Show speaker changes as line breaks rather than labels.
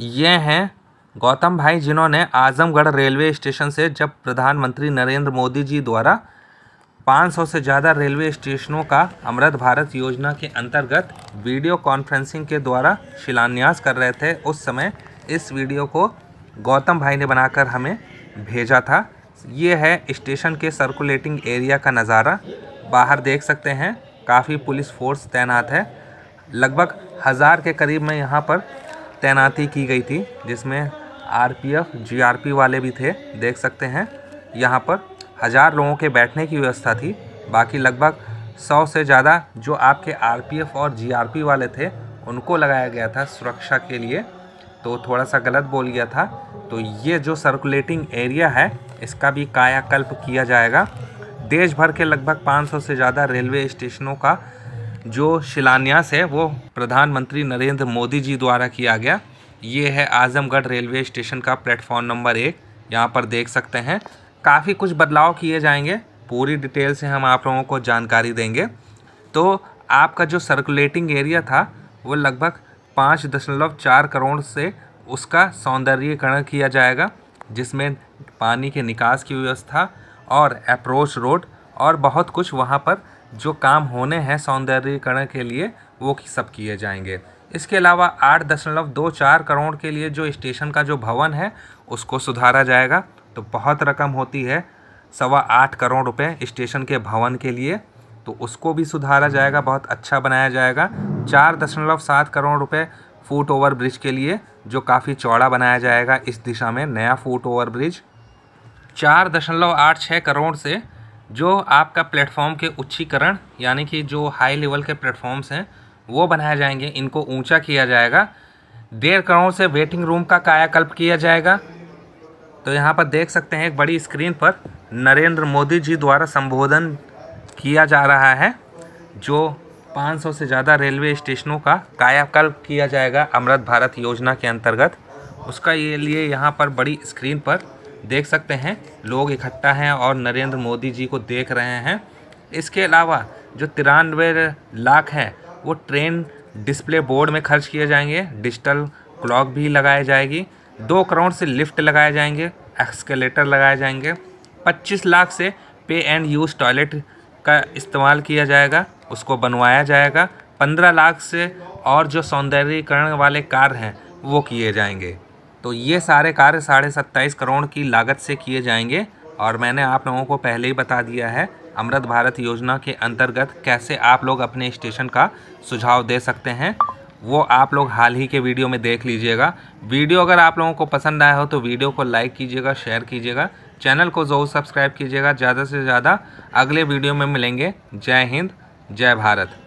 ये हैं गौतम भाई जिन्होंने आजमगढ़ रेलवे स्टेशन से जब प्रधानमंत्री नरेंद्र मोदी जी द्वारा 500 से ज़्यादा रेलवे स्टेशनों का अमृत भारत योजना के अंतर्गत वीडियो कॉन्फ्रेंसिंग के द्वारा शिलान्यास कर रहे थे उस समय इस वीडियो को गौतम भाई ने बनाकर हमें भेजा था ये है स्टेशन के सर्कुलेटिंग एरिया का नज़ारा बाहर देख सकते हैं काफ़ी पुलिस फोर्स तैनात है लगभग हज़ार के करीब में यहाँ पर तैनाती की गई थी जिसमें आरपीएफ जीआरपी वाले भी थे देख सकते हैं यहाँ पर हज़ार लोगों के बैठने की व्यवस्था थी बाकी लगभग सौ से ज़्यादा जो आपके आरपीएफ और जीआरपी वाले थे उनको लगाया गया था सुरक्षा के लिए तो थोड़ा सा गलत बोल गया था तो ये जो सर्कुलेटिंग एरिया है इसका भी कायाकल्प किया जाएगा देश भर के लगभग 500 से ज़्यादा रेलवे स्टेशनों का जो शिलान्यास है वो प्रधानमंत्री नरेंद्र मोदी जी द्वारा किया गया ये है आज़मगढ़ रेलवे स्टेशन का प्लेटफॉर्म नंबर एक यहाँ पर देख सकते हैं काफ़ी कुछ बदलाव किए जाएंगे पूरी डिटेल से हम आप लोगों को जानकारी देंगे तो आपका जो सर्कुलेटिंग एरिया था वो लगभग पाँच दशमलव चार करोड़ से उसका सौंदर्यीकरण किया जाएगा जिसमें पानी के निकास की व्यवस्था और अप्रोच रोड और बहुत कुछ वहाँ पर जो काम होने हैं सौंदर्यीकरण के लिए वो सब किए जाएंगे इसके अलावा आठ दशमलव दो चार करोड़ के लिए जो स्टेशन का जो भवन है उसको सुधारा जाएगा तो बहुत रकम होती है सवा आठ करोड़ रुपए स्टेशन के भवन के लिए तो उसको भी सुधारा जाएगा बहुत अच्छा बनाया जाएगा चार दशमलव सात करोड़ रुपए फुट ओवर ब्रिज के लिए जो काफ़ी चौड़ा बनाया जाएगा इस दिशा में नया फुट ओवर ब्रिज चार दशमलव आठ छः करोड़ से जो आपका प्लेटफॉर्म के उच्चीकरण यानी कि जो हाई लेवल के प्लेटफॉर्म्स हैं वो बनाए जाएंगे इनको ऊंचा किया जाएगा डेढ़ करोड़ से वेटिंग रूम का कायाकल्प किया जाएगा तो यहाँ पर देख सकते हैं एक बड़ी स्क्रीन पर नरेंद्र मोदी जी द्वारा संबोधन किया जा रहा है जो 500 से ज़्यादा रेलवे स्टेशनों का कायाकल्प किया जाएगा अमृत भारत योजना के अंतर्गत उसका ये लिए यहाँ पर बड़ी स्क्रीन पर देख सकते हैं लोग इकट्ठा हैं और नरेंद्र मोदी जी को देख रहे हैं इसके अलावा जो तिरानवे लाख है वो ट्रेन डिस्प्ले बोर्ड में खर्च किए जाएंगे डिजिटल क्लॉक भी लगाई जाएगी दो करोड़ से लिफ्ट लगाए जाएंगे एक्सकेलेटर लगाए जाएंगे 25 लाख से पे एंड यूज़ टॉयलेट का इस्तेमाल किया जाएगा उसको बनवाया जाएगा 15 लाख से और जो सौंदर्यकरण वाले कार हैं वो किए जाएंगे तो ये सारे कार्य साढ़े सत्ताईस करोड़ की लागत से किए जाएंगे और मैंने आप लोगों को पहले ही बता दिया है अमृत भारत योजना के अंतर्गत कैसे आप लोग अपने स्टेशन का सुझाव दे सकते हैं वो आप लोग हाल ही के वीडियो में देख लीजिएगा वीडियो अगर आप लोगों को पसंद आया हो तो वीडियो को लाइक कीजिएगा शेयर कीजिएगा चैनल को ज़रूर सब्सक्राइब कीजिएगा ज़्यादा से ज़्यादा अगले वीडियो में मिलेंगे जय हिंद जय भारत